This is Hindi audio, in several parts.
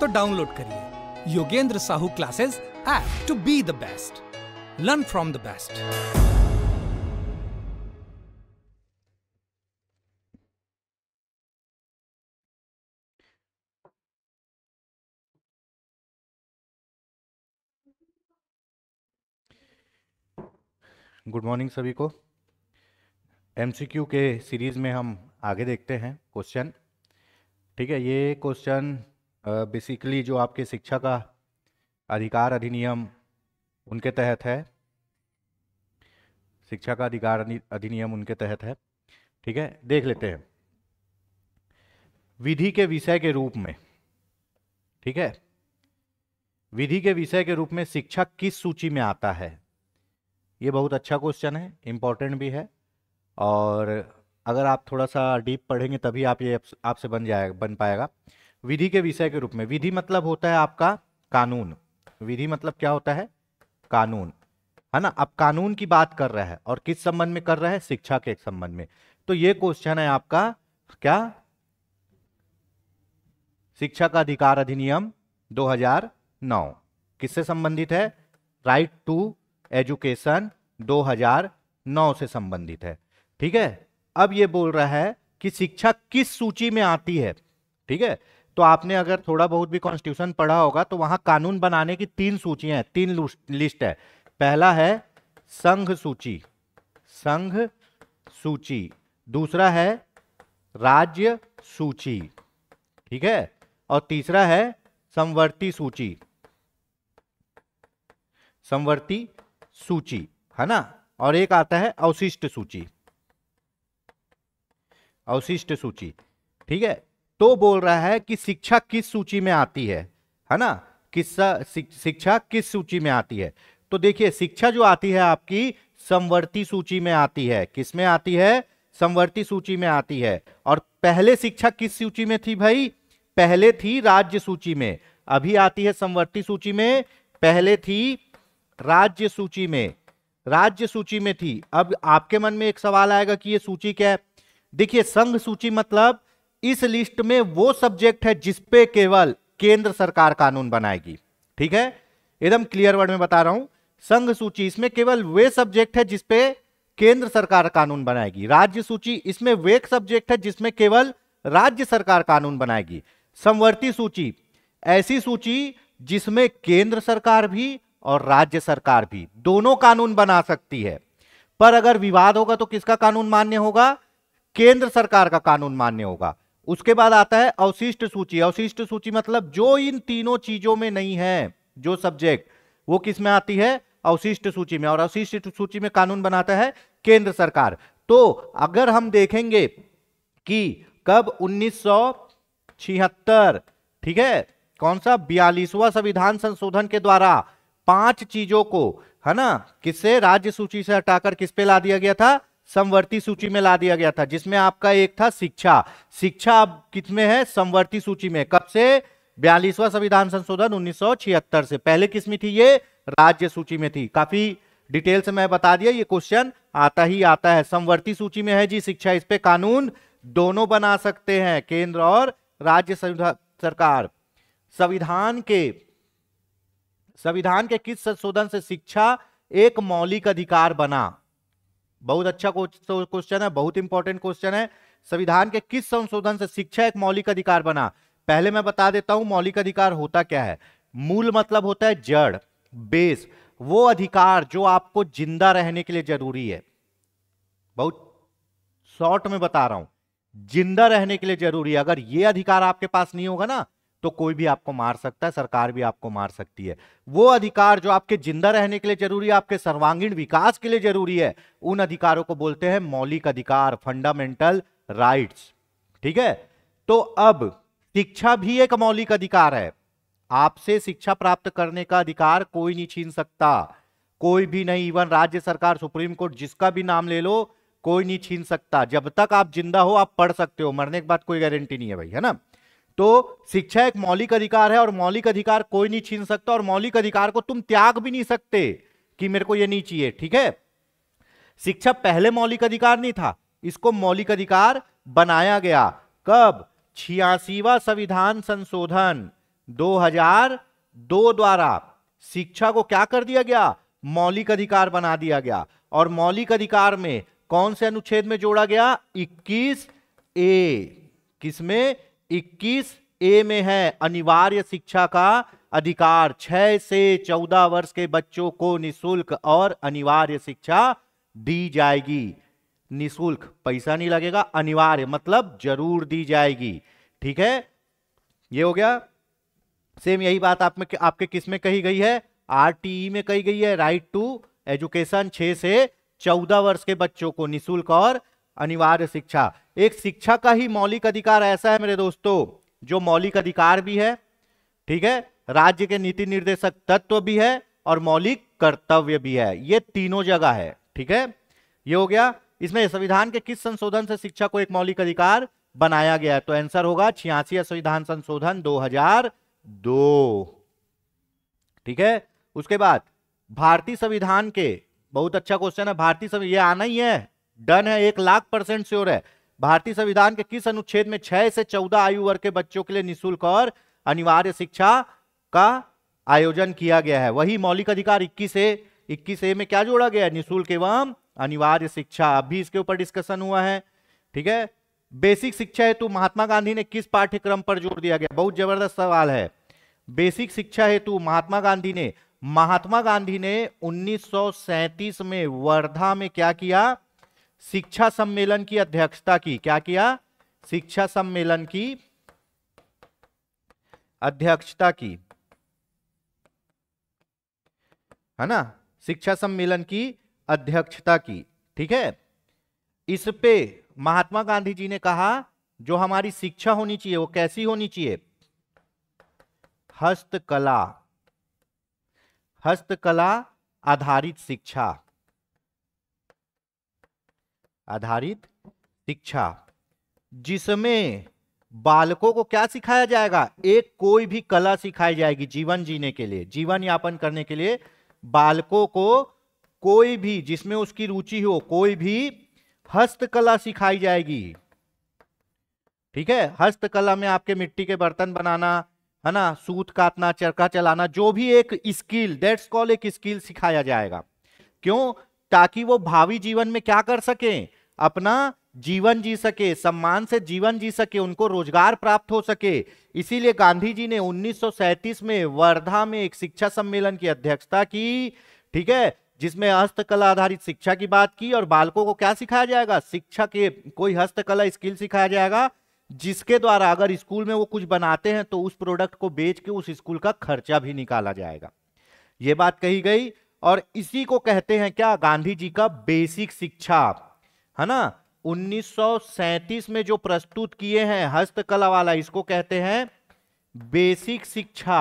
तो डाउनलोड करिए Yogendra Sahu classes app to be the best learn from the best good morning सभी को एमसीक्यू के सीरीज़ में हम आगे देखते हैं क्वेश्चन ठीक है ये क्वेश्चन बेसिकली जो आपके शिक्षा का अधिकार अधिनियम उनके तहत है शिक्षा का अधिकार अधिनियम उनके तहत है ठीक है देख लेते हैं विधि के विषय के रूप में ठीक है विधि के विषय के रूप में शिक्षा किस सूची में आता है ये बहुत अच्छा क्वेश्चन है इम्पोर्टेंट भी है और अगर आप थोड़ा सा डीप पढ़ेंगे तभी आप ये आपसे बन जाएगा बन पाएगा विधि के विषय के रूप में विधि मतलब होता है आपका कानून विधि मतलब क्या होता है कानून है ना अब कानून की बात कर रहा है और किस संबंध में कर रहा है शिक्षा के संबंध में तो ये क्वेश्चन है आपका क्या शिक्षा का अधिकार अधिनियम 2009 किससे संबंधित है राइट टू एजुकेशन 2009 से संबंधित है ठीक है अब ये बोल रहा है कि शिक्षा किस सूची में आती है ठीक है तो आपने अगर थोड़ा बहुत भी कॉन्स्टिट्यूशन पढ़ा होगा तो वहां कानून बनाने की तीन सूचियां हैं तीन लिस्ट है पहला है संघ सूची संघ सूची दूसरा है राज्य सूची ठीक है और तीसरा है संवर्ती सूची संवर्ती सूची है ना और एक आता है अवशिष्ट सूची अवशिष्ट सूची ठीक है तो बोल रहा है कि शिक्षा किस सूची में आती है है ना किस्सा शिक्षा किस सूची में आती है तो देखिए शिक्षा जो आती है आपकी समवर्ती सूची में आती है किस में आती है समवर्ती सूची में आती है और पहले शिक्षा किस सूची में थी भाई पहले थी राज्य सूची में अभी आती है समवर्ती सूची में पहले थी राज्य सूची में राज्य सूची में थी अब आपके मन में एक सवाल आएगा कि ये सूची क्या है देखिए संघ सूची मतलब इस लिस्ट में वो सब्जेक्ट है जिसपे केवल केंद्र सरकार कानून बनाएगी ठीक है एकदम क्लियर वर्ड में बता रहा हूं संघ सूची इसमें केवल वे सब्जेक्ट है जिसपे केंद्र सरकार कानून बनाएगी राज्य सूची इसमें वे सब्जेक्ट है जिसमें केवल राज्य सरकार कानून बनाएगी समवर्ती सूची ऐसी सूची जिसमें केंद्र सरकार भी और राज्य सरकार भी दोनों कानून बना सकती है पर अगर विवाद होगा तो किसका कानून मान्य होगा केंद्र सरकार का कानून मान्य होगा उसके बाद आता है अवशिष्ट सूची अवशिष्ट सूची मतलब जो इन तीनों चीजों में नहीं है जो सब्जेक्ट वो किस में आती है अवशिष्ट सूची में और अवशिष्ट सूची में कानून बनाता है केंद्र सरकार तो अगर हम देखेंगे कि कब उन्नीस ठीक है कौन सा बयालीसवा संविधान संशोधन के द्वारा पांच चीजों को है ना किससे राज्य सूची से हटाकर किस पे ला दिया गया था समवर्ती सूची में ला दिया गया था जिसमें आपका एक था शिक्षा शिक्षा अब कितने है समवर्ती सूची में कब से बयालीसवा संविधान संशोधन उन्नीस से पहले किसमें थी ये राज्य सूची में थी काफी डिटेल से मैं बता दिया ये क्वेश्चन आता ही आता है समवर्ती सूची में है जी शिक्षा इस पे कानून दोनों बना सकते हैं केंद्र और राज्य सरकार संविधान के संविधान के किस संशोधन से शिक्षा एक मौलिक अधिकार बना बहुत अच्छा क्वेश्चन तो है बहुत इंपॉर्टेंट क्वेश्चन है संविधान के किस संशोधन से शिक्षा एक मौलिक अधिकार बना पहले मैं बता देता हूं मौलिक अधिकार होता क्या है मूल मतलब होता है जड़ बेस वो अधिकार जो आपको जिंदा रहने के लिए जरूरी है बहुत शॉर्ट में बता रहा हूं जिंदा रहने के लिए जरूरी है अगर ये अधिकार आपके पास नहीं होगा ना तो कोई भी आपको मार सकता है सरकार भी आपको मार सकती है वो अधिकार जो आपके जिंदा रहने के लिए जरूरी है आपके सर्वांगीण विकास के लिए जरूरी है उन अधिकारों को बोलते हैं मौलिक अधिकार फंडामेंटल राइट्स ठीक है तो अब शिक्षा भी एक मौलिक अधिकार है आपसे शिक्षा प्राप्त करने का अधिकार कोई नहीं छीन सकता कोई भी नहीं इवन राज्य सरकार सुप्रीम कोर्ट जिसका भी नाम ले लो कोई नहीं छीन सकता जब तक आप जिंदा हो आप पढ़ सकते हो मरने के बाद कोई गारंटी नहीं है भाई है ना तो शिक्षा एक मौलिक अधिकार है और मौलिक अधिकार कोई नहीं छीन सकता और मौलिक अधिकार को तुम त्याग भी नहीं सकते कि मेरे को यह नहीं चाहिए ठीक है शिक्षा पहले मौलिक अधिकार नहीं था इसको मौलिक अधिकार बनाया गया कब छियासीवा संविधान संशोधन 2002 द्वारा शिक्षा को क्या कर दिया गया मौलिक अधिकार बना दिया गया और मौलिक अधिकार में कौन से अनुच्छेद में जोड़ा गया 21 ए किसमें 21 ए में है अनिवार्य शिक्षा का अधिकार 6 से 14 वर्ष के बच्चों को निशुल्क और अनिवार्य शिक्षा दी जाएगी निशुल्क पैसा नहीं लगेगा अनिवार्य मतलब जरूर दी जाएगी ठीक है ये हो गया सेम यही बात आप में आपके किस में कही गई है आरटीई में कही गई है राइट टू एजुकेशन 6 से 14 वर्ष के बच्चों को निशुल्क और अनिवार्य शिक्षा एक शिक्षा का ही मौलिक अधिकार ऐसा है मेरे दोस्तों जो मौलिक अधिकार भी है ठीक है राज्य के नीति निर्देशक तत्व भी है और मौलिक कर्तव्य भी है ये तीनों जगह है ठीक है ये हो गया इसमें संविधान के किस संशोधन से शिक्षा को एक मौलिक अधिकार बनाया गया है तो आंसर होगा छियासी संविधान संशोधन 2002 ठीक है उसके बाद भारतीय संविधान के बहुत अच्छा क्वेश्चन है भारतीय संविधान ये आना ही है डन है एक लाख परसेंट श्योर है भारतीय संविधान के किस अनुच्छेद में छह से चौदह आयु वर्ग के बच्चों के लिए निःशुल्क और अनिवार्य शिक्षा का आयोजन किया गया है वही मौलिक अधिकार इक्कीस ए इक्कीस ए में क्या जोड़ा गया है निःशुल्क एवं अनिवार्य शिक्षा अभी इसके ऊपर डिस्कशन हुआ है ठीक है बेसिक शिक्षा हेतु महात्मा गांधी ने किस पाठ्यक्रम पर जोर दिया गया बहुत जबरदस्त सवाल है बेसिक शिक्षा हेतु महात्मा गांधी ने महात्मा गांधी ने 1937 में वर्धा में क्या किया शिक्षा सम्मेलन की अध्यक्षता की क्या किया शिक्षा सम्मेलन की अध्यक्षता की है ना शिक्षा सम्मेलन की अध्यक्षता की ठीक है इस पे महात्मा गांधी जी ने कहा जो हमारी शिक्षा होनी चाहिए वो कैसी होनी चाहिए हस्तकला हस्तकला आधारित शिक्षा आधारित शिक्षा जिसमें बालकों को क्या सिखाया जाएगा एक कोई भी कला सिखाई जाएगी जीवन जीने के लिए जीवन यापन करने के लिए बालकों को कोई भी जिसमें उसकी रुचि हो कोई भी हस्तकला सिखाई जाएगी ठीक है हस्तकला में आपके मिट्टी के बर्तन बनाना है ना सूत काटना चरखा चलाना जो भी एक स्किल डेट्स कॉल एक स्किल सिखाया जाएगा क्यों ताकि वो भावी जीवन में क्या कर सके अपना जीवन जी सके सम्मान से जीवन जी सके उनको रोजगार प्राप्त हो सके इसीलिए गांधी जी ने 1937 में वर्धा में एक शिक्षा सम्मेलन की अध्यक्षता की ठीक है जिसमें हस्तकला आधारित शिक्षा की बात की और बालकों को क्या सिखाया जाएगा शिक्षा के कोई हस्तकला स्किल सिखाया जाएगा जिसके द्वारा अगर स्कूल में वो कुछ बनाते हैं तो उस प्रोडक्ट को बेच के उस स्कूल का खर्चा भी निकाला जाएगा ये बात कही गई और इसी को कहते हैं क्या गांधी जी का बेसिक शिक्षा है ना 1937 में जो प्रस्तुत किए हैं हस्तकला वाला इसको कहते हैं बेसिक शिक्षा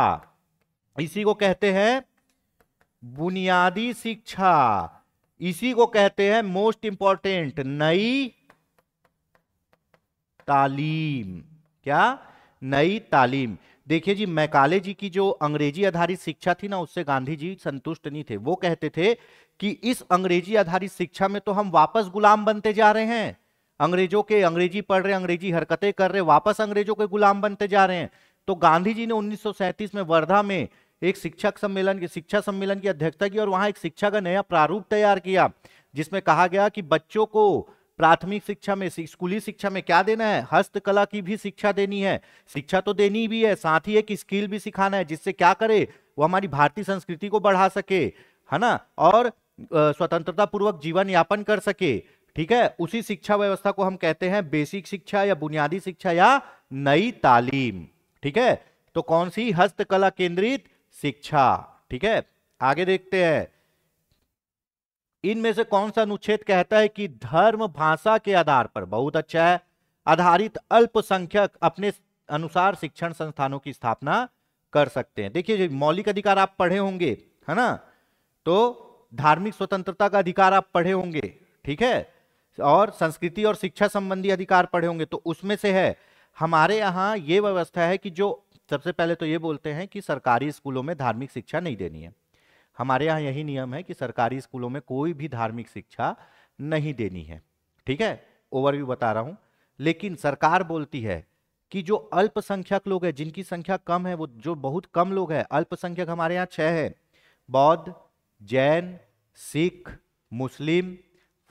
इसी को कहते हैं बुनियादी शिक्षा इसी को कहते हैं मोस्ट इंपॉर्टेंट नई तालीम क्या नई तालीम देखिए जी मैकाले जी की जो अंग्रेजी आधारित शिक्षा थी ना उससे गांधी जी संतुष्ट नहीं थे वो कहते थे कि इस अंग्रेजी आधारित शिक्षा में तो हम वापस गुलाम बनते जा रहे हैं अंग्रेजों के अंग्रेजी पढ़ रहे अंग्रेजी हरकतें कर रहे वापस अंग्रेजों के गुलाम बनते जा रहे हैं तो गांधी जी ने उन्नीस में वर्धा में एक शिक्षक सम्मेलन की शिक्षा सम्मेलन की अध्यक्षता की और वहां एक शिक्षा का नया प्रारूप तैयार किया जिसमें कहा गया कि बच्चों को प्राथमिक शिक्षा में स्कूली शिक्षा में क्या देना है हस्तकला की भी शिक्षा देनी है शिक्षा तो देनी भी है साथ ही एक स्किल भी सिखाना है जिससे क्या करे वो हमारी भारतीय संस्कृति को बढ़ा सके है ना और स्वतंत्रता पूर्वक जीवन यापन कर सके ठीक है उसी शिक्षा व्यवस्था को हम कहते हैं बेसिक शिक्षा या बुनियादी शिक्षा या नई तालीम ठीक है तो कौन सी हस्तकला केंद्रित शिक्षा ठीक है आगे देखते हैं इनमें से कौन सा अनुच्छेद कहता है कि धर्म भाषा के आधार पर बहुत अच्छा है आधारित अल्पसंख्यक अपने अनुसार शिक्षण संस्थानों की स्थापना कर सकते हैं देखिए मौलिक अधिकार आप पढ़े होंगे है ना तो धार्मिक स्वतंत्रता का अधिकार आप पढ़े होंगे ठीक है और संस्कृति और शिक्षा संबंधी अधिकार पढ़े होंगे तो उसमें से है हमारे यहाँ ये व्यवस्था है कि जो सबसे पहले तो ये बोलते हैं कि सरकारी स्कूलों में धार्मिक शिक्षा नहीं देनी है हमारे यहाँ यही नियम है कि सरकारी स्कूलों में कोई भी धार्मिक शिक्षा नहीं देनी है ठीक है ओवरव्यू बता रहा हूँ लेकिन सरकार बोलती है कि जो अल्पसंख्यक लोग हैं जिनकी संख्या कम है वो जो बहुत कम लोग हैं अल्पसंख्यक हमारे यहाँ छः है बौद्ध जैन सिख मुस्लिम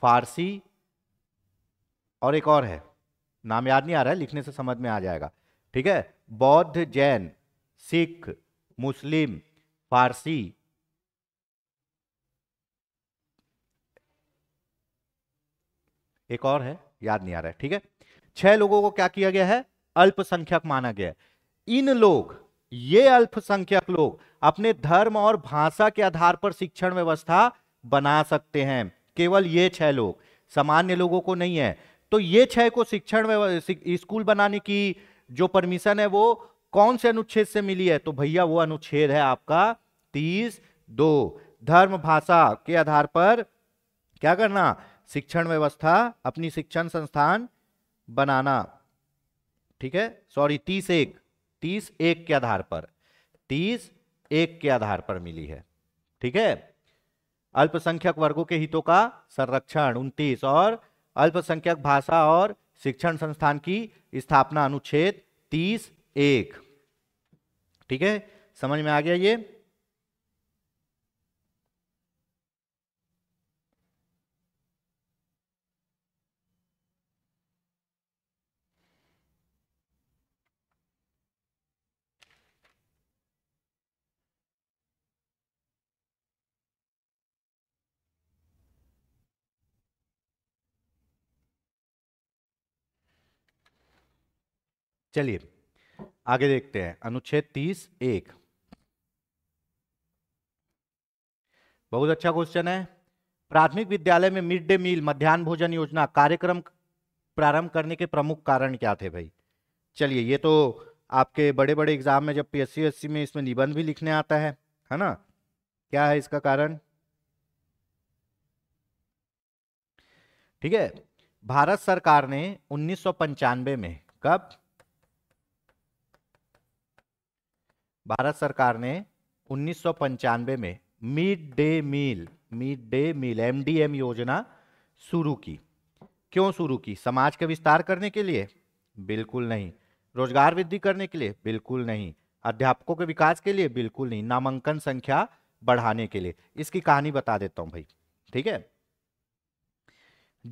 फारसी और एक और है नाम याद नहीं आ रहा है लिखने से समझ में आ जाएगा ठीक है बौद्ध जैन सिख मुस्लिम फारसी एक और है याद नहीं आ रहा है ठीक है छह लोगों को क्या किया गया है अल्पसंख्यक माना गया है इन लोग ये अल्पसंख्यक लोग अपने धर्म और भाषा के आधार पर शिक्षण व्यवस्था बना सकते हैं केवल ये छह लोग सामान्य लोगों को नहीं है तो ये छह को शिक्षण स्कूल बनाने की जो परमिशन है वो कौन से अनुच्छेद से मिली है तो भैया वो अनुच्छेद है आपका तीस दो धर्म भाषा के आधार पर क्या करना शिक्षण व्यवस्था अपनी शिक्षण संस्थान बनाना ठीक है सॉरी तीस एक तीस एक के आधार पर तीस एक के आधार पर मिली है ठीक है अल्पसंख्यक वर्गों के हितों का संरक्षण उनतीस और अल्पसंख्यक भाषा और शिक्षण संस्थान की स्थापना अनुच्छेद तीस एक ठीक है समझ में आ गया ये चलिए आगे देखते हैं अनुच्छेद तीस एक बहुत अच्छा क्वेश्चन है प्राथमिक विद्यालय में मिड डे मील मध्यान्ह भोजन योजना कार्यक्रम प्रारंभ करने के प्रमुख कारण क्या थे भाई चलिए ये तो आपके बड़े बड़े एग्जाम में जब पीएससी एस में इसमें निबंध भी लिखने आता है है ना क्या है इसका कारण ठीक है भारत सरकार ने उन्नीस में कब भारत सरकार ने उन्नीस में mid day meal mid day meal MDM योजना शुरू की क्यों शुरू की समाज का विस्तार करने के लिए बिल्कुल नहीं रोजगार वृद्धि करने के लिए बिल्कुल नहीं अध्यापकों के विकास के लिए बिल्कुल नहीं नामांकन संख्या बढ़ाने के लिए इसकी कहानी बता देता हूं भाई ठीक है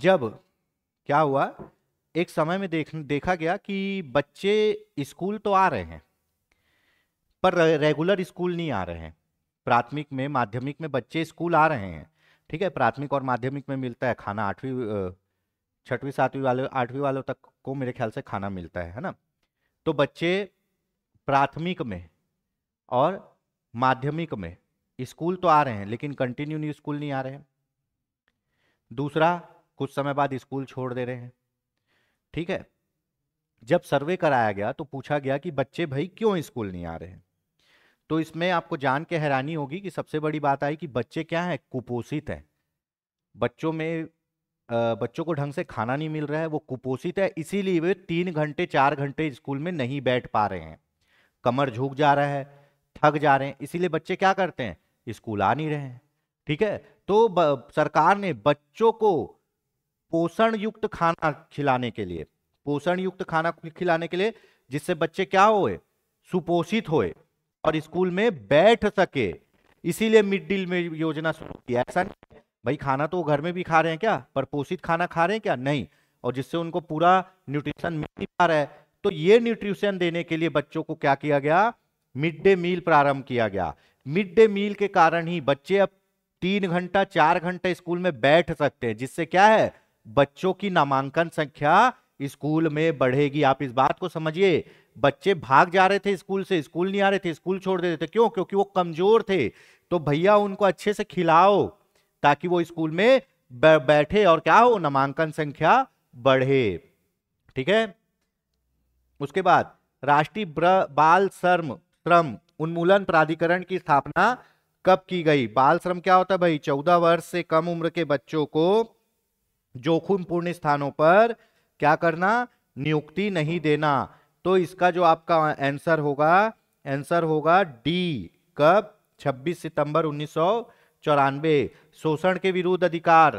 जब क्या हुआ एक समय में देख देखा गया कि बच्चे स्कूल तो आ रहे हैं पर रेगुलर स्कूल नहीं आ रहे हैं प्राथमिक में माध्यमिक में बच्चे स्कूल आ रहे हैं ठीक है प्राथमिक और माध्यमिक में मिलता है खाना आठवीं छठवीं सातवीं वाले आठवीं वालों तक को मेरे ख्याल से खाना मिलता है है ना तो बच्चे प्राथमिक में और माध्यमिक में स्कूल तो आ रहे हैं लेकिन कंटिन्यू नहीं स्कूल नहीं आ रहे हैं दूसरा कुछ समय बाद स्कूल छोड़ दे रहे हैं ठीक है जब सर्वे कराया गया तो पूछा गया कि बच्चे भाई क्यों स्कूल नहीं आ रहे हैं तो इसमें आपको जान के हैरानी होगी कि सबसे बड़ी बात आई कि बच्चे क्या हैं कुपोषित हैं बच्चों में बच्चों को ढंग से खाना नहीं मिल रहा है वो कुपोषित है इसीलिए वे तीन घंटे चार घंटे स्कूल में नहीं बैठ पा रहे हैं कमर झुक जा रहा है थक जा रहे हैं इसीलिए बच्चे क्या करते हैं स्कूल आ नहीं रहे हैं ठीक है तो सरकार ने बच्चों को पोषण युक्त खाना खिलाने के लिए पोषण युक्त खाना खिलाने के लिए जिससे बच्चे क्या होए सुपोषित होए और स्कूल में बैठ सके इसीलिए मिड डील में योजना शुरू किया ऐसा नहीं भाई खाना तो घर में भी खा रहे हैं क्या पर पोषित खाना खा रहे हैं क्या नहीं और जिससे उनको पूरा न्यूट्रिशन मिल नहीं पा रहा है तो ये न्यूट्रिशन देने के लिए बच्चों को क्या किया गया मिड डे मील प्रारंभ किया गया मिड डे मील के कारण ही बच्चे अब तीन घंटा चार घंटा स्कूल में बैठ सकते हैं जिससे क्या है बच्चों की नामांकन संख्या स्कूल में बढ़ेगी आप इस बात को समझिए बच्चे भाग जा रहे थे स्कूल से स्कूल नहीं आ रहे थे स्कूल छोड़ देते थे क्यों क्योंकि वो कमजोर थे तो भैया उनको अच्छे से खिलाओ ताकि वो स्कूल में बैठे और क्या हो नामांकन संख्या बढ़े ठीक है उसके बाद राष्ट्रीय बाल श्रम श्रम उन्मूलन प्राधिकरण की स्थापना कब की गई बाल श्रम क्या होता है भाई चौदह वर्ष से कम उम्र के बच्चों को जोखिमपूर्ण स्थानों पर क्या करना नियुक्ति नहीं देना तो इसका जो आपका आंसर होगा आंसर होगा डी कब 26 सितंबर उन्नीस शोषण के विरुद्ध अधिकार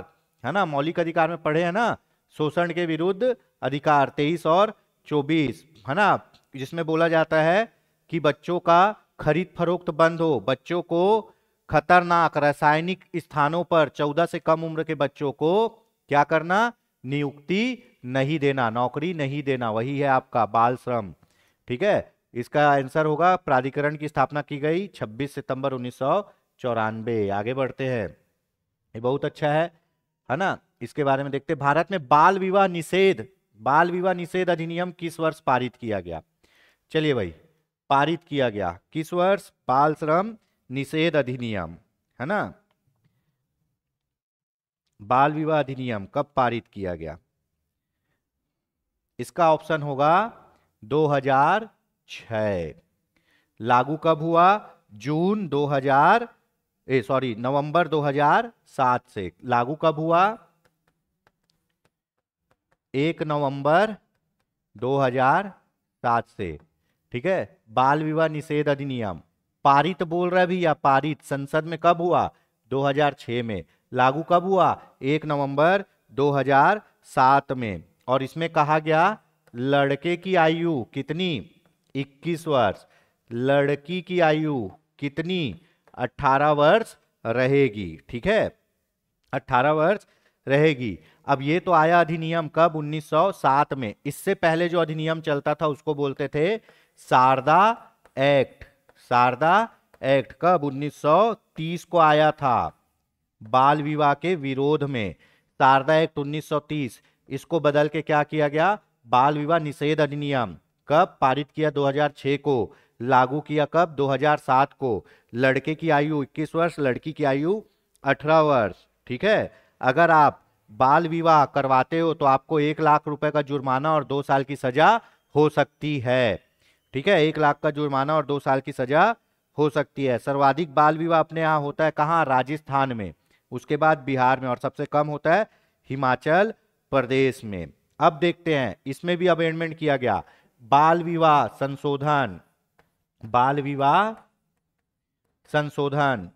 है ना मौलिक अधिकार में पढ़े हैं ना शोषण के विरुद्ध अधिकार 23 और 24 है ना जिसमें बोला जाता है कि बच्चों का खरीद फरोख्त बंद हो बच्चों को खतरनाक रासायनिक स्थानों पर 14 से कम उम्र के बच्चों को क्या करना नियुक्ति नहीं देना नौकरी नहीं देना वही है आपका बाल श्रम ठीक है इसका आंसर होगा प्राधिकरण की स्थापना की गई 26 सितंबर उन्नीस आगे बढ़ते हैं ये बहुत अच्छा है है ना इसके बारे में देखते भारत में बाल विवाह निषेध बाल विवाह निषेध अधिनियम किस वर्ष पारित किया गया चलिए भाई पारित किया गया किस वर्ष बाल श्रम निषेध अधिनियम है ना बाल विवाह अधिनियम कब पारित किया गया इसका ऑप्शन होगा 2006 लागू कब हुआ जून 2000 ए सॉरी नवंबर 2007 से लागू कब हुआ एक नवंबर 2007 से ठीक है बाल विवाह निषेध अधिनियम पारित बोल रहा भी या पारित संसद में कब हुआ 2006 में लागू कब हुआ एक नवंबर 2007 में और इसमें कहा गया लड़के की आयु कितनी 21 वर्ष लड़की की आयु कितनी 18 वर्ष रहेगी ठीक है 18 वर्ष रहेगी अब ये तो आया अधिनियम कब 1907 में इससे पहले जो अधिनियम चलता था उसको बोलते थे शारदा एक्ट शारदा एक्ट कब 1930 को आया था बाल विवाह के विरोध में शारदा एक्ट 1930 इसको बदल के क्या किया गया बाल विवाह निषेध अधिनियम कब पारित किया 2006 को लागू किया कब 2007 को लड़के की आयु 21 वर्ष लड़की की आयु 18 वर्ष ठीक है अगर आप बाल विवाह करवाते हो तो आपको एक लाख रुपए का जुर्माना और दो साल की सजा हो सकती है ठीक है एक लाख का जुर्माना और दो साल की सजा हो सकती है सर्वाधिक बाल विवाह अपने यहाँ होता है कहाँ राजस्थान में उसके बाद बिहार में और सबसे कम होता है हिमाचल प्रदेश में अब देखते हैं इसमें भी अमेंडमेंट किया गया बाल विवाह संशोधन बाल विवाह संशोधन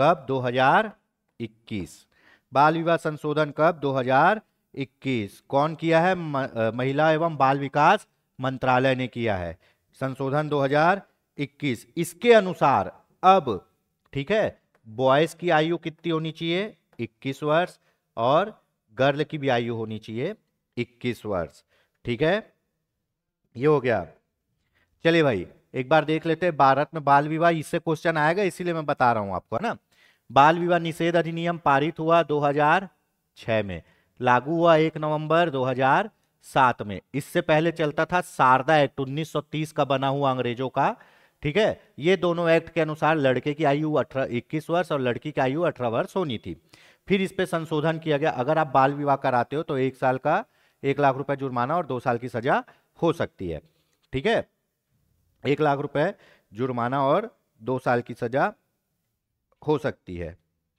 कब 2021 बाल विवाह संशोधन कब 2021 कौन किया है महिला एवं बाल विकास मंत्रालय ने किया है संशोधन 2021 इसके अनुसार अब ठीक है बॉयज की आयु कितनी होनी चाहिए इक्कीस वर्ष और गर्ल की भी आयु होनी चाहिए इक्कीस वर्ष ठीक है ये हो गया चलिए भाई एक बार देख लेते हैं भारत में बाल विवाह इससे क्वेश्चन आएगा इसीलिए मैं बता रहा हूं आपको है ना बाल विवाह निषेध अधिनियम पारित हुआ 2006 में लागू हुआ 1 नवंबर 2007 में इससे पहले चलता था शारदा एक्ट 1930 का बना हुआ अंग्रेजों का ठीक है ये दोनों एक्ट के अनुसार लड़के की आयु अठारह इक्कीस वर्ष और लड़की की आयु अठारह वर्ष होनी थी फिर इस पर संशोधन किया गया अगर आप बाल विवाह कराते हो तो एक साल का एक लाख रुपए जुर्माना और दो साल की सजा हो सकती है ठीक है एक लाख रुपए जुर्माना और दो साल की सजा हो सकती है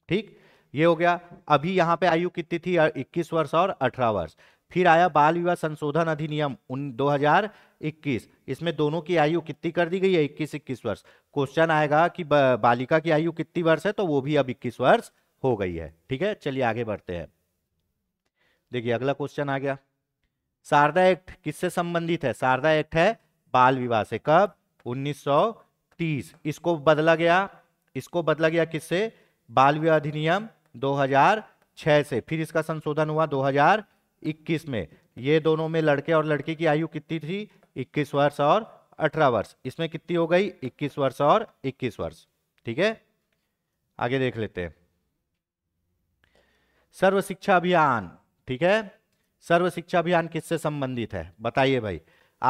ठीक ये हो गया अभी यहाँ पे आयु कितनी थी 21 वर्ष और 18 वर्ष फिर आया बाल विवाह संशोधन अधिनियम उन 2000 इक्कीस इसमें दोनों की आयु कितनी कर दी गई है इक्कीस इक्कीस वर्ष क्वेश्चन आएगा कि बालिका की आयु कितनी वर्ष है तो वो भी अब इक्कीस वर्ष हो गई है ठीक है चलिए आगे बढ़ते हैं देखिए अगला क्वेश्चन आ गया शारदा एक्ट किससे संबंधित है शारदा एक्ट है बाल विवाह से कब 1930 इसको बदला गया इसको बदला गया किससे बाल विवाह अधिनियम 2006 से फिर इसका संशोधन हुआ 2021 में ये दोनों में लड़के और लड़की की आयु कितनी थी इक्कीस वर्ष और अठारह वर्ष इसमें कितनी हो गई इक्कीस वर्ष और इक्कीस वर्ष ठीक है आगे देख लेते हैं सर्व शिक्षा अभियान ठीक है सर्व शिक्षा अभियान किससे संबंधित है बताइए भाई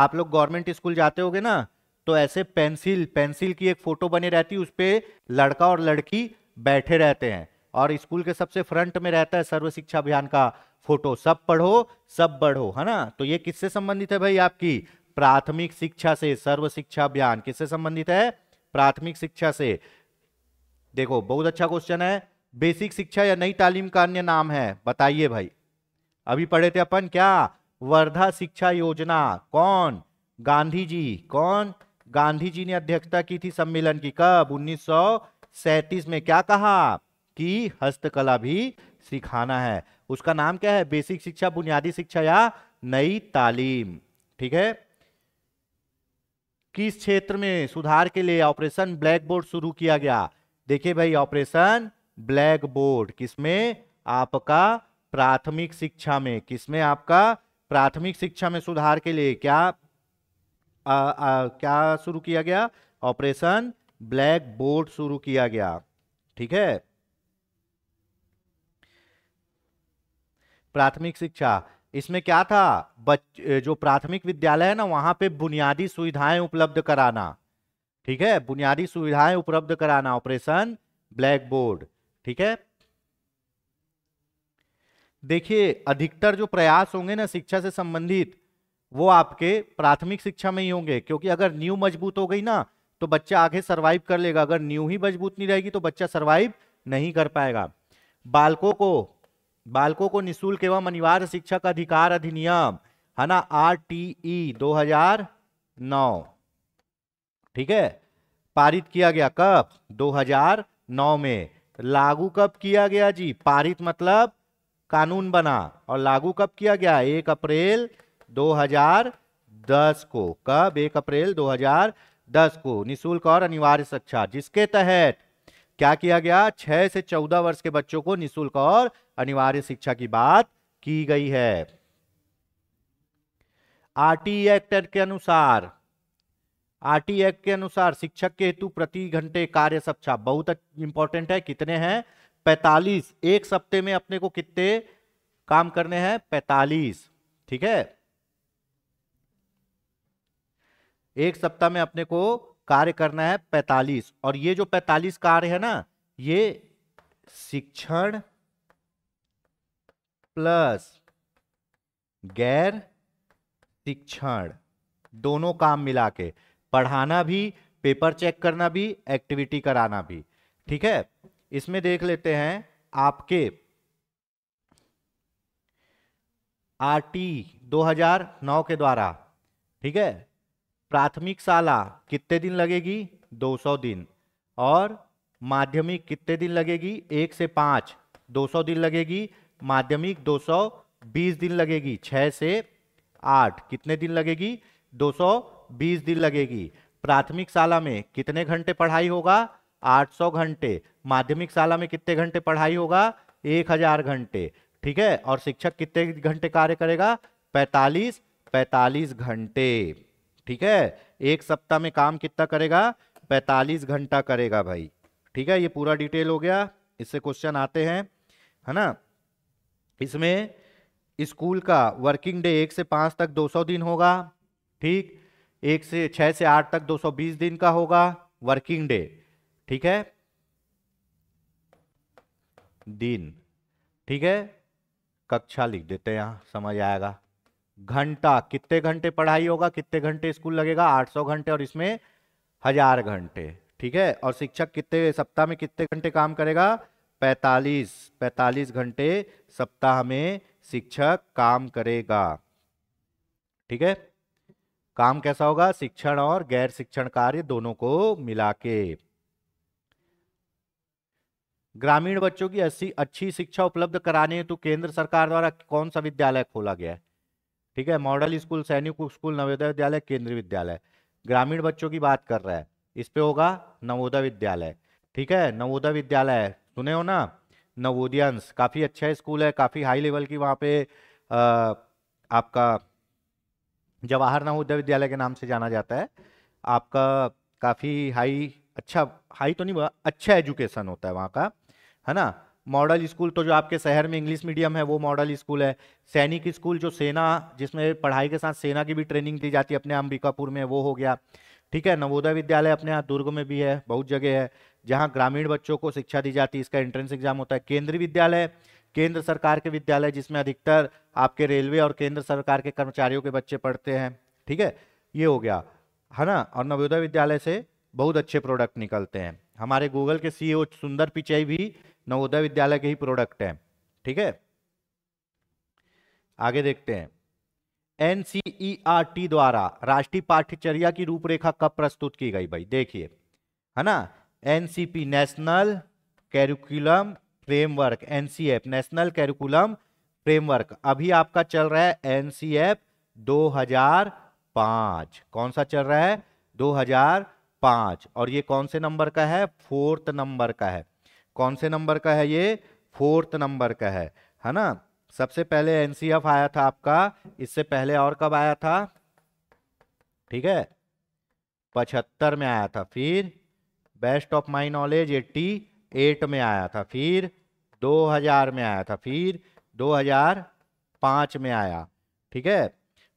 आप लोग गवर्नमेंट स्कूल जाते होगे ना तो ऐसे पेंसिल पेंसिल की एक फोटो बनी रहती है उस पर लड़का और लड़की बैठे रहते हैं और स्कूल के सबसे फ्रंट में रहता है सर्व शिक्षा अभियान का फोटो सब पढ़ो सब बढ़ो है ना तो ये किससे संबंधित है भाई आपकी प्राथमिक शिक्षा से सर्व शिक्षा अभियान किससे संबंधित है प्राथमिक शिक्षा से देखो बहुत अच्छा क्वेश्चन है बेसिक शिक्षा या नई तालीम का अन्य नाम है बताइए भाई अभी पढ़े थे अपन क्या वर्धा शिक्षा योजना कौन गांधी जी कौन गांधी जी ने अध्यक्षता की थी सम्मेलन की कब उन्नीस में क्या कहा कि हस्तकला भी सिखाना है उसका नाम क्या है बेसिक शिक्षा बुनियादी शिक्षा या नई तालीम ठीक है किस क्षेत्र में सुधार के लिए ऑपरेशन ब्लैक बोर्ड शुरू किया गया देखिए भाई ऑपरेशन ब्लैक बोर्ड किसमें आपका प्राथमिक शिक्षा में किसमें आपका प्राथमिक शिक्षा में सुधार के लिए क्या आ, आ, क्या शुरू किया गया ऑपरेशन ब्लैक बोर्ड शुरू किया गया ठीक है प्राथमिक शिक्षा इसमें क्या था बच जो प्राथमिक विद्यालय है ना वहां पे बुनियादी सुविधाएं उपलब्ध कराना ठीक है बुनियादी सुविधाएं उपलब्ध कराना ऑपरेशन ब्लैक बोर्ड ठीक है देखिए अधिकतर जो प्रयास होंगे ना शिक्षा से संबंधित वो आपके प्राथमिक शिक्षा में ही होंगे क्योंकि अगर न्यू मजबूत हो गई ना तो बच्चा आगे सर्वाइव कर लेगा अगर न्यू ही मजबूत नहीं रहेगी तो बच्चा सर्वाइव नहीं कर पाएगा बालकों को बालकों को निःशुल्क एवं अनिवार्य शिक्षक अधिकार अधिनियम है ना आर टी ई दो हजार नौ ठीक है पारित किया गया कब 2009 में लागू कब किया गया जी पारित मतलब कानून बना और लागू कब किया गया एक अप्रैल 2010 को कब एक अप्रैल 2010 को निशुल्क और अनिवार्य शिक्षा जिसके तहत क्या किया गया छह से चौदह वर्ष के बच्चों को निःशुल्क और अनिवार्य शिक्षा की बात की गई है आरटी एक्ट के अनुसार आरटी एक्ट के अनुसार शिक्षक के हेतु प्रति घंटे कार्य शिक्षा बहुत इंपॉर्टेंट है कितने हैं पैतालीस एक सप्ते में अपने को कितने काम करने हैं पैतालीस ठीक है एक सप्ताह में अपने को कार्य करना है 45 और ये जो 45 कार्य है ना ये शिक्षण प्लस गैर शिक्षण दोनों काम मिला के पढ़ाना भी पेपर चेक करना भी एक्टिविटी कराना भी ठीक है इसमें देख लेते हैं आपके आरटी 2009 के द्वारा ठीक है प्राथमिक शाला कितने दिन लगेगी 200 दिन और माध्यमिक कितने दिन लगेगी एक से पाँच 200 दिन लगेगी माध्यमिक 220 दिन लगेगी छः से आठ कितने दिन लगेगी 220 दिन लगेगी प्राथमिक शाला में कितने घंटे पढ़ाई होगा 800 घंटे माध्यमिक शाला में कितने घंटे पढ़ाई होगा 1000 घंटे ठीक है और शिक्षक कितने घंटे कार्य करेगा 45 45 घंटे ठीक है एक सप्ताह में काम कितना करेगा 45 घंटा करेगा भाई ठीक है ये पूरा डिटेल हो गया इससे क्वेश्चन आते हैं है ना इसमें स्कूल का वर्किंग डे एक से पाँच तक 200 दिन होगा ठीक एक से छः से आठ तक 220 दिन का होगा वर्किंग डे ठीक है दिन ठीक है कक्षा लिख देते हैं यहाँ समझ आएगा घंटा कितने घंटे पढ़ाई होगा कितने घंटे स्कूल लगेगा 800 घंटे और इसमें हजार घंटे ठीक है और शिक्षक कितने सप्ताह में कितने घंटे काम करेगा 45 45 घंटे सप्ताह में शिक्षक काम करेगा ठीक है काम कैसा होगा शिक्षण और गैर शिक्षण कार्य दोनों को मिला के ग्रामीण बच्चों की अच्छी अच्छी शिक्षा उपलब्ध कराने हेतु केंद्र सरकार द्वारा कौन सा विद्यालय खोला गया है ठीक है model school Sainik school Navodaya Vidyalaya Kendriya विद्यालय ग्रामीण बच्चों की बात कर रहा है इस पे होगा नवोदय विद्यालय ठीक है नवोदय विद्यालय सुने हो ना नवोदियंस काफ़ी अच्छा स्कूल है काफ़ी हाई लेवल की वहाँ पे आ, आपका जवाहर नवोदय विद्यालय के नाम से जाना जाता है आपका काफ़ी हाई अच्छा हाई तो नहीं हुआ अच्छा एजुकेशन होता है वहाँ का है ना मॉडल स्कूल तो जो आपके शहर में इंग्लिश मीडियम है वो मॉडल स्कूल है सैनिक स्कूल जो सेना जिसमें पढ़ाई के साथ सेना की भी ट्रेनिंग दी जाती है अपने अंबिकापुर में वो हो गया ठीक है नवोदय विद्यालय अपने यहाँ दुर्ग में भी है बहुत जगह है जहाँ ग्रामीण बच्चों को शिक्षा दी जाती है इसका एंट्रेंस एग्जाम होता है केंद्रीय विद्यालय केंद्र सरकार के विद्यालय जिसमें अधिकतर आपके रेलवे और केंद्र सरकार के कर्मचारियों के बच्चे पढ़ते हैं ठीक है ये हो गया है ना और नवोदय विद्यालय से बहुत अच्छे प्रोडक्ट निकलते हैं हमारे गूगल के सीईओ e सुंदर पिचई भी नवोदय विद्यालय के ही प्रोडक्ट हैं ठीक है आगे देखते हैं एन टी e द्वारा राष्ट्रीय पाठ्यचर्या की रूपरेखा कब प्रस्तुत की गई भाई देखिए है ना NCP national curriculum framework NCF national curriculum framework अभी आपका चल रहा है एनसीएफ 2005 कौन सा चल रहा है 2005 और ये कौन से नंबर का है फोर्थ नंबर का है कौन से नंबर का है ये फोर्थ नंबर का है है ना सबसे पहले एनसीएफ आया था आपका इससे पहले और कब आया था ठीक है पचहत्तर में आया था फिर best of my knowledge eighty eight में आया था फिर 2000 में आया था फिर 2005 में आया ठीक है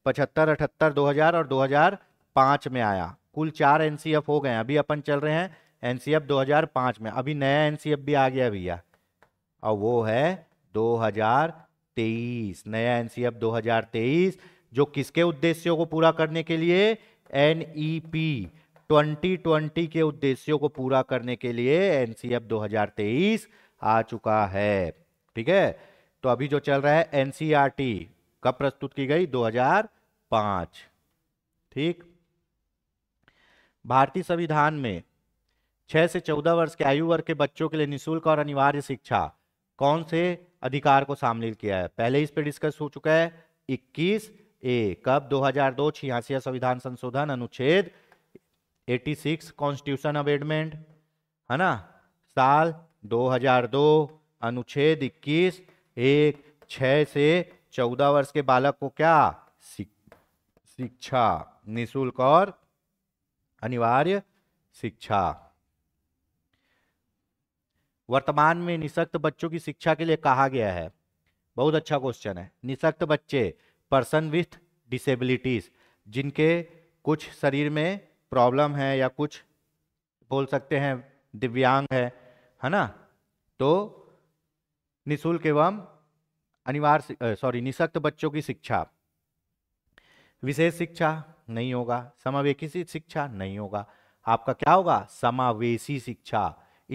पचहत्तर अठहत्तर 2000 और 2005 में आया कुल चार एनसीएफ हो गए अभी अपन चल रहे हैं एन 2005 में अभी नया एन भी आ गया भैया और वो है 2023 नया एन 2023 जो किसके उद्देश्यों को पूरा करने के लिए N E P twenty twenty के उद्देश्यों को पूरा करने के लिए एन 2023 आ चुका है ठीक है तो अभी जो चल रहा है एनसीआरटी कब प्रस्तुत की गई 2005 ठीक भारतीय संविधान में छह से चौदह वर्ष के आयु वर्ग के बच्चों के लिए निःशुल्क और अनिवार्य शिक्षा कौन से अधिकार को शामिल किया है पहले इस पे डिस्कस हो चुका है इक्कीस ए कब 2002 छियासी संविधान संशोधन अनुच्छेद 86 कॉन्स्टिट्यूशन अमेंडमेंट है ना साल 2002 अनुच्छेद 21 एक छ से चौदह वर्ष के बालक को क्या शिक्षा निशुल्क और अनिवार्य शिक्षा वर्तमान में निशक्त बच्चों की शिक्षा के लिए कहा गया है बहुत अच्छा क्वेश्चन है निशक्त बच्चे पर्सन विथ डिसेबिलिटीज़ जिनके कुछ शरीर में प्रॉब्लम है या कुछ बोल सकते हैं दिव्यांग है है ना तो निशुल्क एवं अनिवार्य सॉरी निशक्त बच्चों की शिक्षा विशेष शिक्षा नहीं होगा समावेशी शिक्षा नहीं होगा आपका क्या होगा समावेशी शिक्षा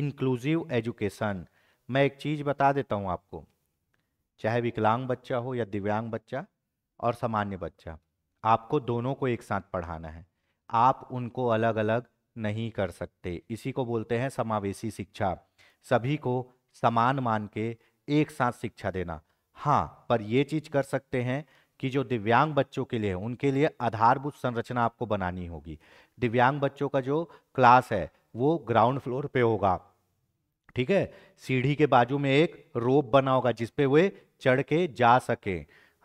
इंक्लूसिव एजुकेशन मैं एक चीज़ बता देता हूँ आपको चाहे विकलांग बच्चा हो या दिव्यांग बच्चा और सामान्य बच्चा आपको दोनों को एक साथ पढ़ाना है आप उनको अलग अलग नहीं कर सकते इसी को बोलते हैं समावेशी शिक्षा सभी को समान मान के एक साथ शिक्षा देना हाँ पर ये चीज़ कर सकते हैं कि जो दिव्यांग बच्चों के लिए उनके लिए आधारभूत संरचना आपको बनानी होगी दिव्यांग बच्चों का जो क्लास है वो ग्राउंड फ्लोर पे होगा ठीक है सीढ़ी के बाजू में एक रोप बना होगा जिसपे वे चढ़ के जा सके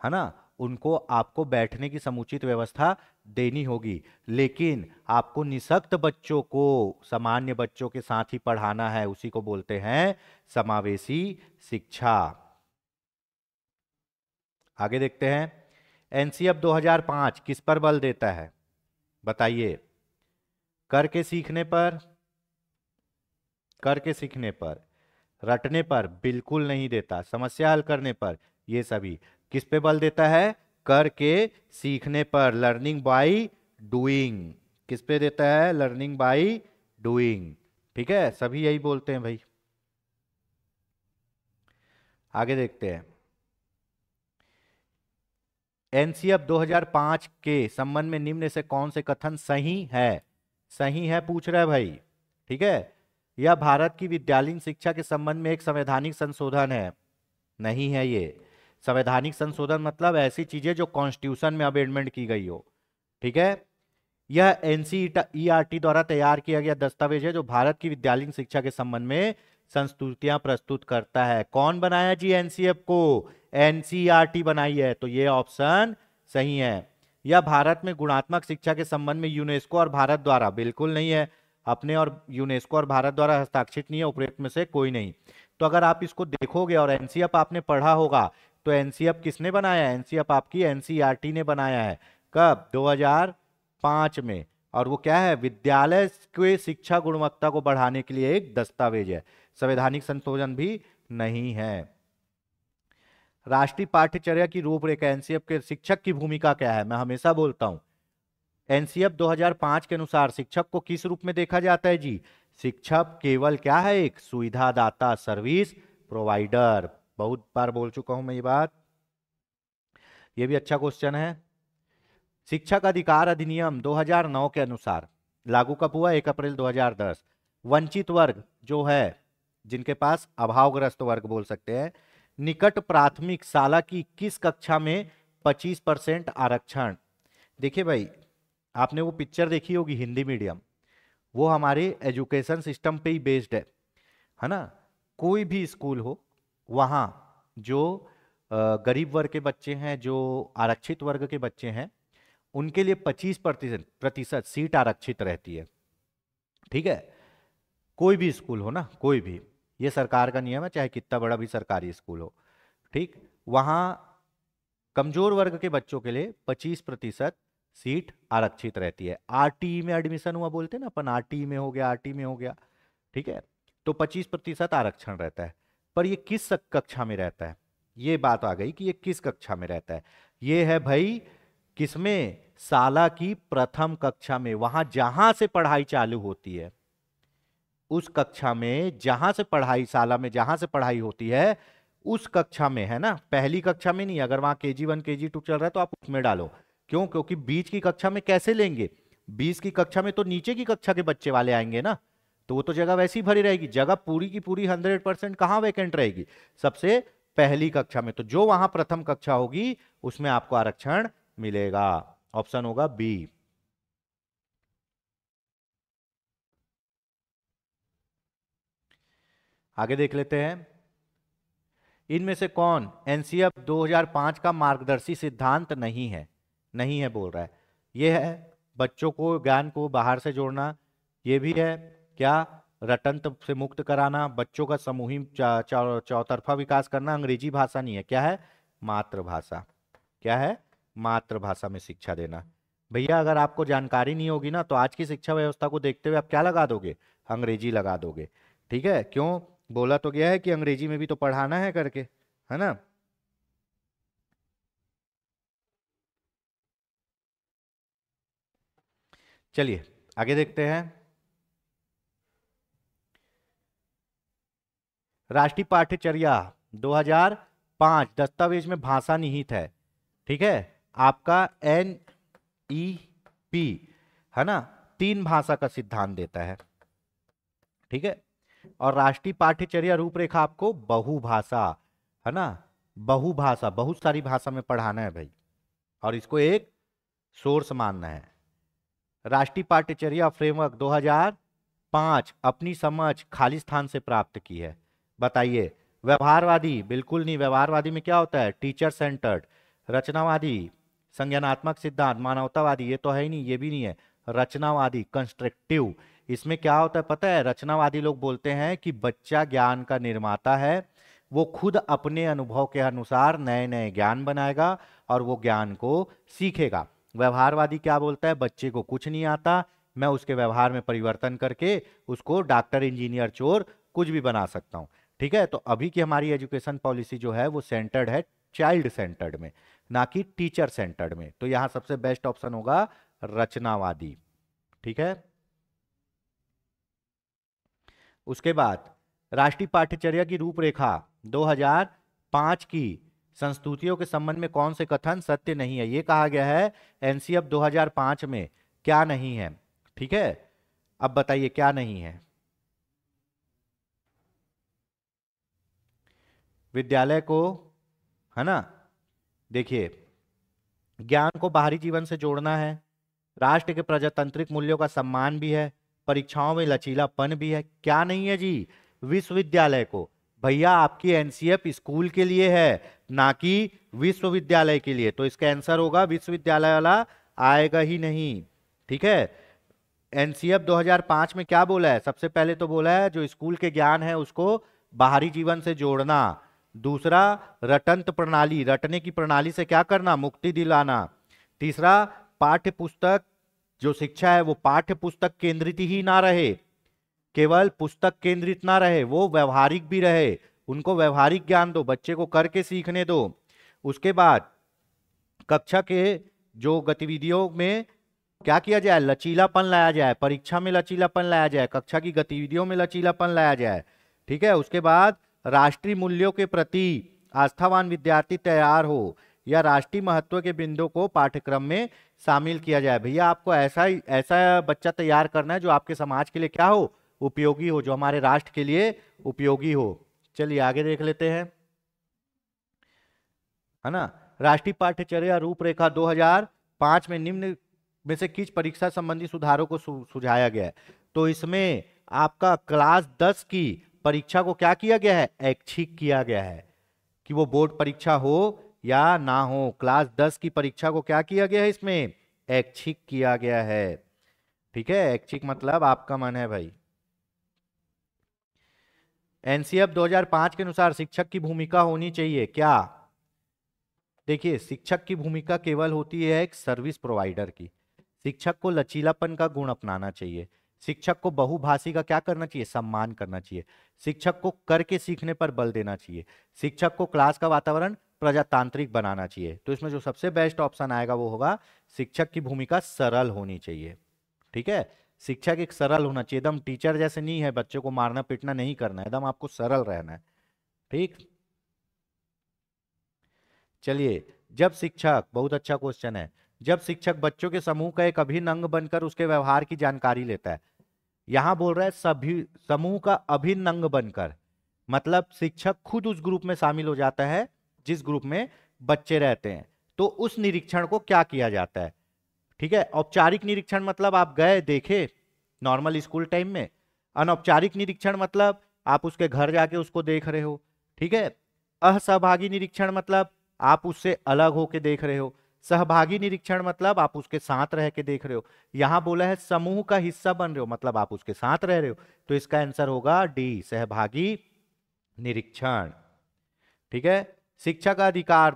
है ना उनको आपको बैठने की समुचित व्यवस्था देनी होगी लेकिन आपको निशक्त बच्चों को सामान्य बच्चों के साथ ही पढ़ाना है उसी को बोलते हैं समावेशी शिक्षा आगे देखते हैं एनसीएफ 2005 किस पर बल देता है बताइए करके सीखने पर करके सीखने पर रटने पर बिल्कुल नहीं देता समस्या हल करने पर ये सभी किस पे बल देता है करके सीखने पर लर्निंग बाय डूइंग किस पे देता है लर्निंग बाय डूइंग ठीक है सभी यही बोलते हैं भाई आगे देखते हैं एनसीएफ 2005 के संबंध में निम्न से कौन से कथन सही है सही है पूछ रहा है भाई ठीक है यह भारत की विद्यालयीन शिक्षा के संबंध में एक संवैधानिक संशोधन है नहीं है ये संवैधानिक संशोधन मतलब ऐसी चीज़ें जो कॉन्स्टिट्यूशन में अमेंडमेंट की गई हो ठीक है यह एन सी द्वारा तैयार किया गया दस्तावेज है जो भारत की विद्यालयीन शिक्षा के संबंध में संस्तुतियां प्रस्तुत करता है कौन बनाया जी एनसीएफ को एनसीईआरटी बनाई है तो ये ऑप्शन सही है यह भारत में गुणात्मक शिक्षा के संबंध में यूनेस्को और भारत द्वारा बिल्कुल नहीं है अपने और यूनेस्को और भारत द्वारा हस्ताक्षरित नहीं है उपरोक्त में से कोई नहीं तो अगर आप इसको देखोगे और एनसीएफ आपने पढ़ा होगा तो एनसीएफ किसने बनाया है एनसीएफ आपकी टी ने बनाया है कब 2005 में और वो क्या है विद्यालय के शिक्षा गुणवत्ता को बढ़ाने के लिए एक दस्तावेज है संवैधानिक संशोधन भी नहीं है राष्ट्रीय पाठ्यचर्या की रूपरेखा एनसीएफ के शिक्षक की भूमिका क्या है मैं हमेशा बोलता हूँ एनसीएफ 2005 के अनुसार शिक्षक को किस रूप में देखा जाता है जी शिक्षक केवल क्या है एक सुविधा दाता सर्विस प्रोवाइडर बहुत बार बोल चुका हूं मैं ये बात ये भी अच्छा क्वेश्चन है शिक्षक अधिकार अधिनियम 2009 के अनुसार लागू कब हुआ एक अप्रैल 2010 वंचित वर्ग जो है जिनके पास अभावग्रस्त वर्ग बोल सकते हैं निकट प्राथमिक शाला की किस कक्षा में 25 परसेंट आरक्षण देखिए भाई आपने वो पिक्चर देखी होगी हिंदी मीडियम वो हमारे एजुकेशन सिस्टम पे ही बेस्ड है है ना कोई भी स्कूल हो वहाँ जो गरीब वर्ग के बच्चे हैं जो आरक्षित वर्ग के बच्चे हैं उनके लिए 25 प्रतिशत प्रतिशत सीट आरक्षित रहती है ठीक है कोई भी स्कूल हो ना कोई भी ये सरकार का नियम है चाहे कितना बड़ा भी सरकारी स्कूल हो ठीक वहाँ कमज़ोर वर्ग के बच्चों के लिए 25 प्रतिशत सीट आरक्षित रहती है आरटीई में एडमिशन हुआ बोलते हैं ना अपन आरटी में हो गया आरटी में हो गया ठीक है तो 25 प्रतिशत आरक्षण रहता है पर ये किस कक्षा में रहता है ये बात आ गई कि ये किस कक्षा में रहता है ये है भाई किसमें साला की प्रथम कक्षा में वहां जहां से पढ़ाई चालू होती है उस कक्षा में जहां से पढ़ाई साला में जहां से पढ़ाई होती है उस कक्षा में है ना पहली कक्षा में नहीं अगर वहां के जी वन के जी टू चल रहा है तो आप उसमें डालो क्यों क्योंकि बीच की कक्षा में कैसे लेंगे बीस की कक्षा में तो नीचे की कक्षा के बच्चे वाले आएंगे ना तो वो तो जगह वैसी भरी रहेगी जगह पूरी की पूरी हंड्रेड परसेंट कहाँ वैकेंट रहेगी सबसे पहली कक्षा में तो जो वहां प्रथम कक्षा होगी उसमें आपको आरक्षण मिलेगा ऑप्शन होगा बी आगे देख लेते हैं इनमें से कौन एनसीएफ 2005 का मार्गदर्शी सिद्धांत नहीं है नहीं है बोल रहा है ये है बच्चों को ज्ञान को बाहर से जोड़ना ये भी है क्या रटंत से मुक्त कराना बच्चों का समूही चौतरफा विकास करना अंग्रेजी भाषा नहीं है क्या है मातृभाषा क्या है मातृभाषा में शिक्षा देना भैया अगर आपको जानकारी नहीं होगी ना तो आज की शिक्षा व्यवस्था को देखते हुए आप क्या लगा दोगे अंग्रेजी लगा दोगे ठीक है क्यों बोला तो गया है कि अंग्रेजी में भी तो पढ़ाना है करके है ना चलिए आगे देखते हैं राष्ट्रीय पाठ्यचर्या 2005 दस्तावेज में भाषा निहित है ठीक है आपका एन ई पी है ना तीन भाषा का सिद्धांत देता है ठीक है और राष्ट्रीय पाठ्यचर्या रूपरेखा आपको बहुभाषा है ना बहुभाषा बहुत सारी भाषा में पढ़ाना है भाई और इसको एक सोर्स मानना है राष्ट्रीय पाठ्यचर्या फ्रेमवर्क 2005 अपनी समझ खालिस्तान से प्राप्त की है बताइए व्यवहारवादी बिल्कुल नहीं व्यवहारवादी में क्या होता है टीचर सेंटर्ड रचनावादी संज्ञानात्मक सिद्धांत मानवतावादी ये तो है ही नहीं ये भी नहीं है रचनावादी कंस्ट्रक्टिव इसमें क्या होता है पता है रचनावादी लोग बोलते हैं कि बच्चा ज्ञान का निर्माता है वो खुद अपने अनुभव के अनुसार नए नए ज्ञान बनाएगा और वो ज्ञान को सीखेगा व्यवहारवादी क्या बोलता है बच्चे को कुछ नहीं आता मैं उसके व्यवहार में परिवर्तन करके उसको डॉक्टर इंजीनियर चोर कुछ भी बना सकता हूँ ठीक है तो अभी की हमारी एजुकेशन पॉलिसी जो है वो सेंटर्ड है चाइल्ड सेंटर्ड में ना कि टीचर सेंटर्ड में तो यहाँ सबसे बेस्ट ऑप्शन होगा रचनावादी ठीक है उसके बाद राष्ट्रीय पाठ्यचर्या की रूपरेखा 2005 की संस्तुतियों के संबंध में कौन से कथन सत्य नहीं है ये कहा गया है एनसीएफ 2005 में क्या नहीं है ठीक है अब बताइए क्या नहीं है विद्यालय को है ना देखिए ज्ञान को बाहरी जीवन से जोड़ना है राष्ट्र के प्रजातांत्रिक मूल्यों का सम्मान भी है परीक्षाओं में लचीलापन भी है क्या नहीं है जी विश्वविद्यालय को भैया आपकी एनसीएफ स्कूल के लिए है ना कि विश्वविद्यालय के लिए तो इसका आंसर होगा विश्वविद्यालय वाला आएगा ही नहीं ठीक है एनसीएफ 2005 में क्या बोला है सबसे पहले तो बोला है जो स्कूल के ज्ञान है उसको बाहरी जीवन से जोड़ना दूसरा रटंत प्रणाली रटने की प्रणाली से क्या करना मुक्ति दिलाना तीसरा पाठ्य पुस्तक जो शिक्षा है वो पाठ्य पुस्तक केंद्रित ही ना रहे केवल पुस्तक केंद्रित ना रहे वो व्यवहारिक भी रहे उनको व्यवहारिक ज्ञान दो बच्चे को करके सीखने दो उसके बाद कक्षा के जो गतिविधियों में क्या किया जाए लचीलापन लाया जाए परीक्षा में लचीलापन लाया जाए कक्षा की गतिविधियों में लचीलापन लाया जाए ठीक है उसके बाद राष्ट्रीय मूल्यों के प्रति आस्थावान विद्यार्थी तैयार हो या राष्ट्रीय महत्व के बिंदु को पाठ्यक्रम में शामिल किया जाए भैया आपको ऐसा ऐसा बच्चा तैयार करना है जो आपके समाज के लिए क्या हो उपयोगी हो जो हमारे राष्ट्र के लिए उपयोगी हो चलिए आगे देख लेते हैं है ना राष्ट्रीय पाठ्यचर्या रूपरेखा 2005 में निम्न में से किस परीक्षा संबंधी सुधारों को सु, सुझाया गया है तो इसमें आपका क्लास 10 की परीक्षा को क्या किया गया है ऐच्छिक किया गया है कि वो बोर्ड परीक्षा हो या ना हो क्लास 10 की परीक्षा को क्या किया गया है इसमें ऐच्छिक किया गया है ठीक है ऐच्छिक मतलब आपका मन है भाई एनसीएफ 2005 के अनुसार शिक्षक की भूमिका होनी चाहिए क्या देखिए शिक्षक की भूमिका केवल होती है एक सर्विस प्रोवाइडर की शिक्षक को लचीलापन का गुण अपनाना चाहिए शिक्षक को बहुभाषी का क्या करना चाहिए सम्मान करना चाहिए शिक्षक को करके सीखने पर बल देना चाहिए शिक्षक को क्लास का वातावरण प्रजातांत्रिक बनाना चाहिए तो इसमें जो सबसे बेस्ट ऑप्शन आएगा वो होगा शिक्षक की भूमिका सरल होनी चाहिए ठीक है शिक्षा के सरल होना चाहिए एकदम टीचर जैसे नहीं है बच्चों को मारना पीटना नहीं करना है एकदम आपको सरल रहना है ठीक चलिए जब शिक्षक बहुत अच्छा क्वेश्चन है जब शिक्षक बच्चों के समूह का एक अभिन्न अंग बनकर उसके व्यवहार की जानकारी लेता है यहां बोल रहा है सभी समूह का अभिन्न अंग बनकर मतलब शिक्षक खुद उस ग्रुप में शामिल हो जाता है जिस ग्रुप में बच्चे रहते हैं तो उस निरीक्षण को क्या किया जाता है ठीक है औपचारिक निरीक्षण मतलब आप गए देखे नॉर्मल स्कूल टाइम में अनौपचारिक निरीक्षण मतलब आप उसके घर जाके उसको देख रहे हो ठीक है असहभागी निरीक्षण मतलब आप उससे अलग होके देख रहे हो सहभागी निरीक्षण मतलब आप उसके साथ रह के देख रहे हो यहाँ बोला है समूह का हिस्सा बन रहे हो मतलब आप उसके साथ रह रहे हो तो इसका आंसर होगा डी सहभागी निरीक्षण ठीक है शिक्षा का अधिकार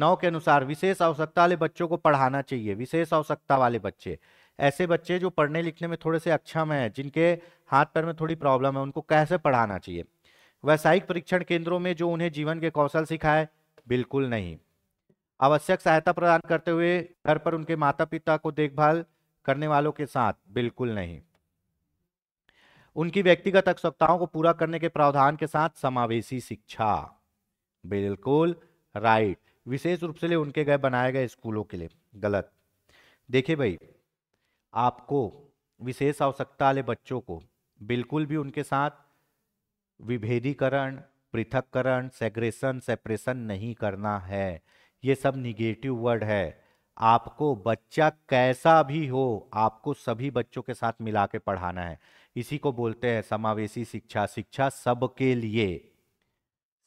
नौ के अनुसार विशेष आवश्यकता वाले बच्चों को पढ़ाना चाहिए विशेष आवश्यकता वाले बच्चे ऐसे बच्चे जो पढ़ने लिखने में थोड़े से अक्षम हैं जिनके हाथ पैर में थोड़ी प्रॉब्लम है उनको कैसे पढ़ाना चाहिए व्यावसायिक परीक्षण केंद्रों में जो उन्हें जीवन के कौशल सिखाए बिल्कुल नहीं आवश्यक सहायता प्रदान करते हुए घर पर उनके माता पिता को देखभाल करने वालों के साथ बिल्कुल नहीं उनकी व्यक्तिगत आवश्यकताओं को पूरा करने के प्रावधान के साथ समावेशी शिक्षा बिल्कुल राइट विशेष रूप से ले उनके गए बनाए गए स्कूलों के लिए गलत देखिए भाई आपको विशेष आवश्यकता वाले बच्चों को बिल्कुल भी उनके साथ विभेदीकरण पृथककरण सेग्रेशन सेपरेशन नहीं करना है ये सब निगेटिव वर्ड है आपको बच्चा कैसा भी हो आपको सभी बच्चों के साथ मिला के पढ़ाना है इसी को बोलते हैं समावेशी शिक्षा शिक्षा सबके लिए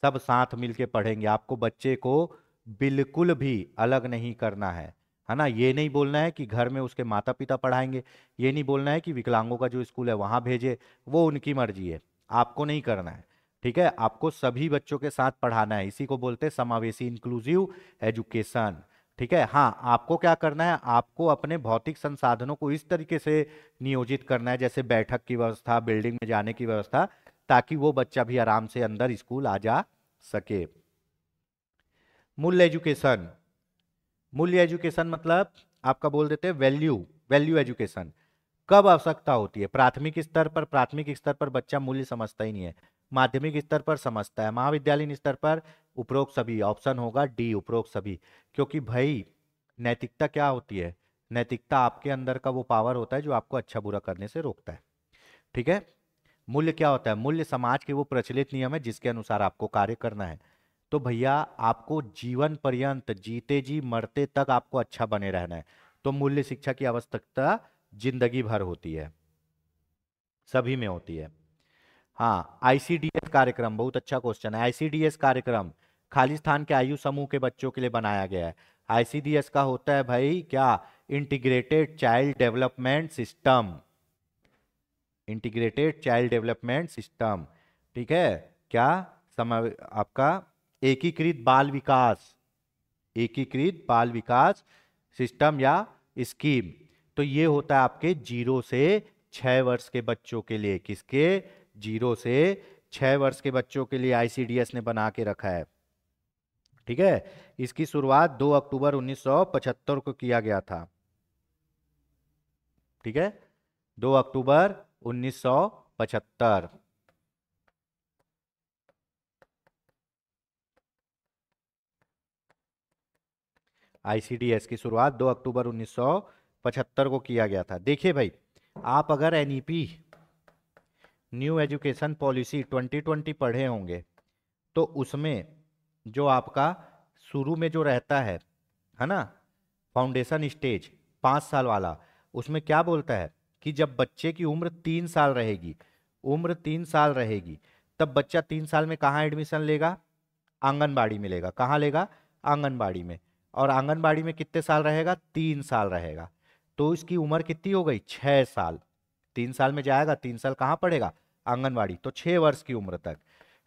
सब साथ मिलके पढ़ेंगे आपको बच्चे को बिल्कुल भी अलग नहीं करना है है ना ये नहीं बोलना है कि घर में उसके माता पिता पढ़ाएंगे ये नहीं बोलना है कि विकलांगों का जो स्कूल है वहाँ भेजे वो उनकी मर्जी है आपको नहीं करना है ठीक है आपको सभी बच्चों के साथ पढ़ाना है इसी को बोलते हैं समावेशी इंक्लूसिव एजुकेशन ठीक है हाँ आपको क्या करना है आपको अपने भौतिक संसाधनों को इस तरीके से नियोजित करना है जैसे बैठक की व्यवस्था बिल्डिंग में जाने की व्यवस्था ताकि वो बच्चा भी आराम से अंदर स्कूल आ जा सके मूल्य एजुकेशन मूल्य एजुकेशन मतलब आपका बोल देते हैं वैल्यू वैल्यू एजुकेशन कब आवश्यकता होती है प्राथमिक स्तर पर प्राथमिक स्तर पर बच्चा मूल्य समझता ही नहीं है माध्यमिक स्तर पर समझता है महाविद्यालयीन स्तर पर उपरोक्त सभी ऑप्शन होगा डी उपरोक्त सभी क्योंकि भाई नैतिकता क्या होती है नैतिकता आपके अंदर का वो पावर होता है जो आपको अच्छा बुरा करने से रोकता है ठीक है मूल्य क्या होता है मूल्य समाज के वो प्रचलित नियम है जिसके अनुसार आपको कार्य करना है तो भैया आपको जीवन पर्यंत जीते जी मरते तक आपको अच्छा बने रहना है तो मूल्य शिक्षा की आवश्यकता जिंदगी भर होती है सभी में होती है हाँ आईसीडीएस कार्यक्रम बहुत अच्छा क्वेश्चन है आईसीडीएस कार्यक्रम खालिस्तान के आयु समूह के बच्चों के लिए बनाया गया है आईसीडीएस का होता है भाई क्या integrated child development system integrated child development system ठीक है क्या समय आपका एकीकृत बाल विकास एकीकृत बाल विकास सिस्टम या स्कीम तो ये होता है आपके जीरो से छः वर्ष के बच्चों के लिए किसके जीरो से छः वर्ष के बच्चों के लिए आईसीडीएस ने बना के रखा है ठीक है इसकी शुरुआत 2 अक्टूबर 1975 को किया गया था ठीक है 2 अक्टूबर 1975 आईसीडीएस की शुरुआत 2 अक्टूबर 1975 को किया गया था देखिए भाई आप अगर एनईपी न्यू एजुकेशन पॉलिसी 2020 पढ़े होंगे तो उसमें जो आपका शुरू में जो रहता है है ना फाउंडेशन स्टेज पाँच साल वाला उसमें क्या बोलता है कि जब बच्चे की उम्र तीन साल रहेगी उम्र तीन साल रहेगी तब बच्चा तीन साल में कहाँ एडमिशन लेगा आंगनबाड़ी में लेगा कहाँ लेगा आंगनबाड़ी में और आंगनबाड़ी में कितने साल रहेगा तीन साल रहेगा तो इसकी उम्र कितनी हो गई छः साल तीन साल में जाएगा तीन साल कहाँ पड़ेगा आंगनबाड़ी तो छः वर्ष की उम्र तक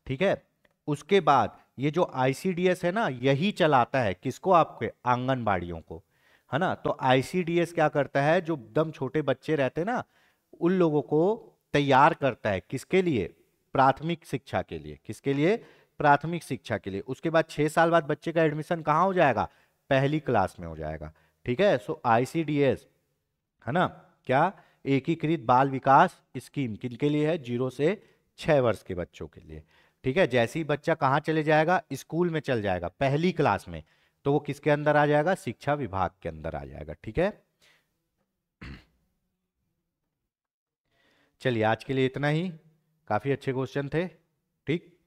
ठीक है उसके बाद ये जो आईसीडीएस है ना यही चलाता है किसको आपके आंगनबाड़ियों को है ना तो आईसीडीएस क्या करता है जो एकदम छोटे बच्चे रहते ना उन लोगों को तैयार करता है किसके लिए प्राथमिक शिक्षा के लिए किसके लिए प्राथमिक शिक्षा के लिए उसके बाद छः साल बाद बच्चे का एडमिशन कहाँ हो जाएगा पहली क्लास में हो जाएगा ठीक है सो आईसीडीएस है ना क्या एकीकृत बाल विकास स्कीम किन के लिए है जीरो से छः वर्ष के बच्चों के लिए ठीक है जैसे ही बच्चा कहाँ चले जाएगा स्कूल में चल जाएगा पहली क्लास में तो वो किसके अंदर आ जाएगा शिक्षा विभाग के अंदर आ जाएगा ठीक है चलिए आज के लिए इतना ही काफ़ी अच्छे क्वेश्चन थे ठीक